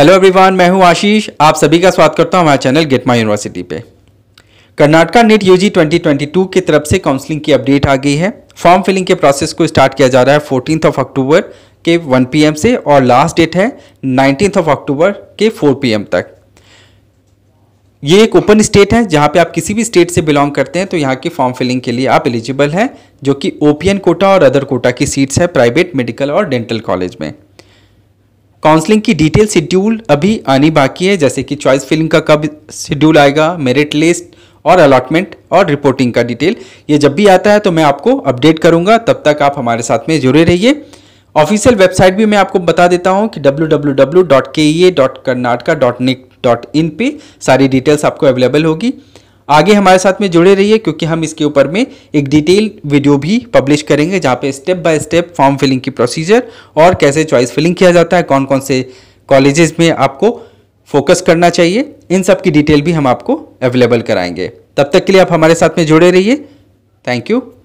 hello everyone मैं हूं आशीष आप सभी का स्वागत करता हूं हमारे चैनल गेट माई यूनिवर्सिटी पे कर्नाटका नेट यूजी 2022 की तरफ से काउंसलिंग की अपडेट आ गई है फॉर्म फिलिंग के प्रोसेस को स्टार्ट किया जा रहा है फोर्टीन ऑफ अक्टूबर के 1 पीएम से और लास्ट डेट है नाइनटीन ऑफ अक्टूबर के फोर पी तक ये एक ओपन स्टेट है जहाँ पे आप किसी भी स्टेट से बिलोंग करते हैं तो यहाँ की फॉर्म फिलिंग के लिए आप एलिजिबल हैं जो कि ओपीएन कोटा और अदर कोटा की सीट्स है प्राइवेट मेडिकल और डेंटल कॉलेज में काउंसलिंग की डिटेल शेड्यूल अभी आनी बाकी है जैसे कि चॉइस फिलिंग का कब शेड्यूल आएगा मेरिट लिस्ट और अलॉटमेंट और रिपोर्टिंग का डिटेल ये जब भी आता है तो मैं आपको अपडेट करूंगा तब तक आप हमारे साथ में जुड़े रहिए ऑफिशियल वेबसाइट भी मैं आपको बता देता हूँ कि डब्ल्यू पे सारी डिटेल्स आपको अवेलेबल होगी आगे हमारे साथ में जुड़े रहिए क्योंकि हम इसके ऊपर में एक डिटेल वीडियो भी पब्लिश करेंगे जहाँ पे step by step form filling की प्रोसीजर और कैसे चॉइस फिलिंग किया जाता है कौन कौन से कॉलेजेस में आपको फोकस करना चाहिए इन सब की डिटेल भी हम आपको अवेलेबल कराएंगे तब तक के लिए आप हमारे साथ में जुड़े रहिए थैंक यू